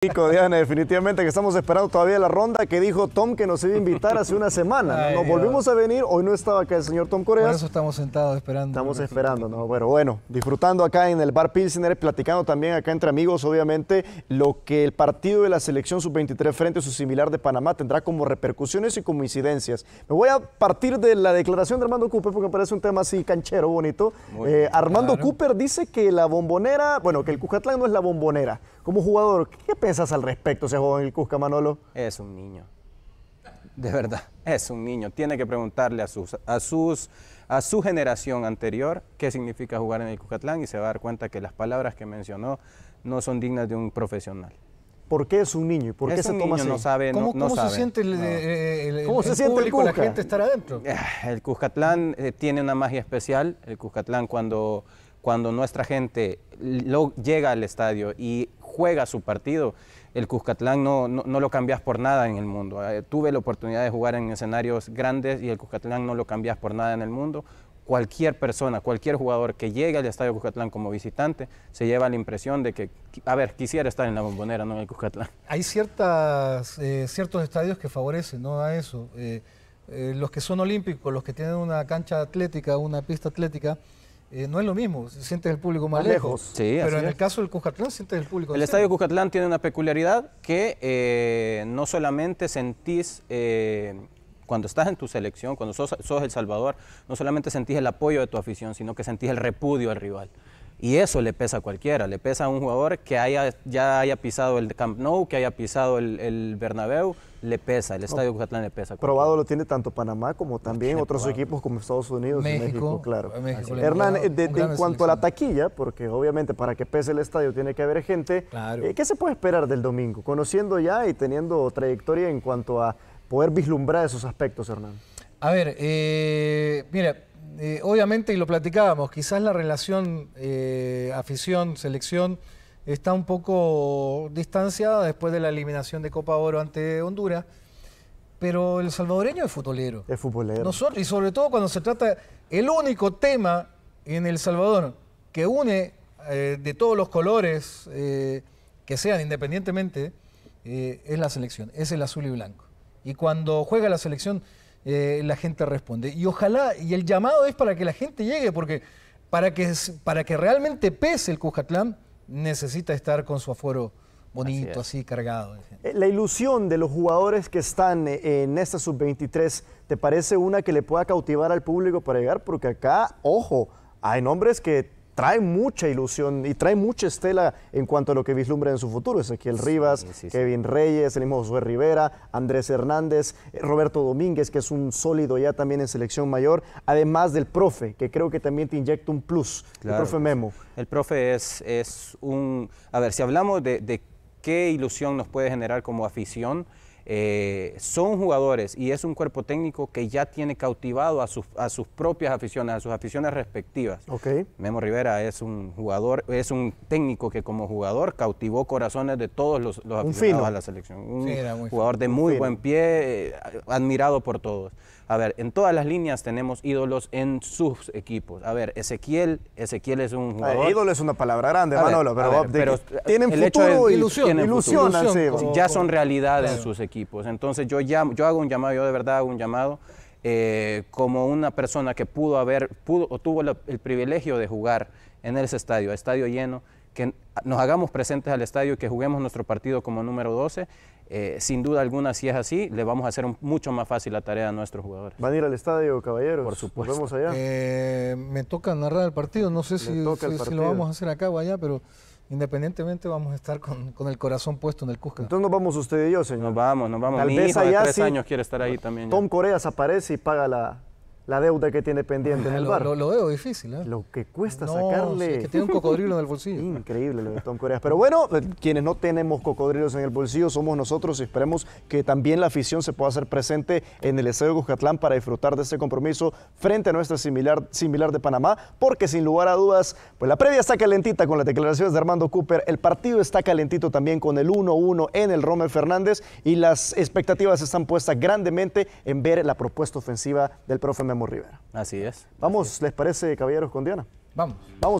Pico, Diana, definitivamente que estamos esperando todavía la ronda que dijo Tom que nos iba a invitar hace una semana. nos volvimos a venir, hoy no estaba acá el señor Tom Corea. Por eso estamos sentados esperando. Estamos esperando, ¿no? Bueno, bueno, disfrutando acá en el Bar Pilsner, platicando también acá entre amigos, obviamente, lo que el partido de la selección sub-23 frente a su similar de Panamá tendrá como repercusiones y como incidencias. Me voy a partir de la declaración de Armando Cooper porque me parece un tema así canchero, bonito. Eh, Armando Cooper dice que la bombonera, bueno, que el Cucatlán no es la bombonera. Como jugador, ¿qué piensas al respecto ese joven el Cusca Manolo? Es un niño. De verdad, es un niño. Tiene que preguntarle a sus, a sus, a su generación anterior qué significa jugar en el Cuscatlán y se va a dar cuenta que las palabras que mencionó no son dignas de un profesional. ¿Por qué es un niño? ¿Y por qué se niño, No sabe, ¿Cómo, se siente el, no. la gente estar adentro? Eh, el Cuscatlán eh, tiene una magia especial. El Cuscatlán cuando, cuando nuestra gente llega al estadio y juega su partido. El Cuscatlán no, no, lo cambias por nada en el mundo. Eh, tuve la oportunidad de jugar en escenarios grandes y el Cuscatlán no lo cambias por nada en el mundo. Cualquier persona, cualquier jugador que llegue al Estadio Cuscatlán como visitante, se lleva la impresión de que, a ver, quisiera estar en la bombonera, no en el Cuscatlán. Hay ciertas, eh, ciertos estadios que favorecen ¿no? a eso. Eh, los que son olímpicos, los que tienen una cancha atlética, una pista atlética, eh, no es lo mismo, sientes el público más, lejos. pero en el caso del Cuscatlán sientes el público. El estadio Cuscatlán tiene una peculiaridad que eh, no solamente sentís eh, cuando estás en tu selección, cuando sos, sos, El Salvador, no solamente sentís el apoyo de tu afición, sino que sentís el repudio al rival. Y eso le pesa a cualquiera, le pesa a un jugador que haya, ya haya pisado el Camp Nou, que haya pisado el, el Bernabéu, le pesa, el Estadio Cucatlán le pesa. Probado lo tiene tanto Panamá como también otros equipos como Estados Unidos México, y México, claro. Hernán, en cuanto a la taquilla, porque obviamente para que pese el estadio tiene que haber gente, eh, ¿qué se puede esperar del domingo? Conociendo ya y teniendo trayectoria en cuanto a poder vislumbrar esos aspectos, Hernán. A ver, eh, mira, eh, obviamente, y lo platicábamos, quizás la relación eh, afición-selección está un poco distanciada después de la eliminación de Copa Oro ante Honduras, pero el salvadoreño es futbolero. Es futbolero. y sobre todo cuando se trata, el único tema en El Salvador que une eh, de todos los colores, que sean independientemente, es la selección, es el azul y blanco. Y cuando juega la selección eh, la gente responde. Y ojalá, y el llamado es para que la gente llegue, porque para que, para que realmente pese el Cujatlán, necesita estar con su aforo bonito, así, así cargado. Eh, la ilusión de los jugadores que están eh, en esta sub-23, ¿te parece una que le pueda cautivar al público para llegar? Porque acá, ojo, hay nombres que trae mucha ilusión y trae mucha estela en cuanto a lo que vislumbra en su futuro. Ezequiel Rivas, Kevin Reyes, el mismo Josué Rivera, Andrés Hernández, eh, Roberto Domínguez, que es un sólido ya también en selección mayor, además del profe, que creo que también te inyecta un plus, el profe Memo. El profe es, es un... A ver, si hablamos de qué ilusión nos puede generar como afición, eh, son jugadores y es un cuerpo técnico que ya tiene cautivado a sus, a sus propias aficiones, a sus aficiones respectivas. Memo Rivera es un jugador, es un técnico que como jugador cautivó corazones de todos los, aficionados a la selección. Un jugador de muy buen pie, eh, admirado por todos. A ver, en todas las líneas tenemos ídolos en sus equipos. A ver, Ezequiel, Ezequiel es un eh, jugador. ídolo es una palabra grande, Manolo, pero, tienen futuro ilusión, ya son realidad en sus equipos. Entonces yo llamo, yo hago un llamado, yo de verdad hago un llamado eh, como una persona que pudo haber, pudo o tuvo el privilegio de jugar en ese estadio, estadio lleno que nos hagamos presentes al estadio, y que juguemos nuestro partido como número 12. Eh, sin duda alguna, si es así, le vamos a hacer mucho más fácil la tarea a nuestros jugadores. ¿Van a ir al estadio, caballeros? Por supuesto. ¿Vamos allá. Eh, me toca narrar el partido, no sé si, si, lo vamos a hacer acá o allá, pero independientemente vamos a estar con, el corazón puesto en el Cusca. Entonces nos vamos usted y yo, señor. Nos vamos, nos vamos. Tal vez allá tres años quiere estar ahí también. Tom Coreas aparece y paga la, la deuda que tiene pendiente en ah, el lo, Lo, veo difícil, ¿eh? Lo que cuesta sacarle. es que tiene un cocodrilo en el bolsillo. Increíble lo de Tom Corea. Pero bueno, eh, quienes no tenemos cocodrilos en el bolsillo somos nosotros y esperemos que también la afición se pueda hacer presente en el Estadio Cuscatlán para disfrutar de ese compromiso frente a nuestra similar, similar de Panamá, porque sin lugar a dudas, pues la previa está calentita con las declaraciones de Armando Cooper, el partido está calentito también con el 1-1 en el Romer Fernández y las expectativas están puestas grandemente en ver la propuesta ofensiva del profe Memo. Rivera. Así es. Vamos, ¿les parece, caballeros, con Diana? Vamos. Vamos.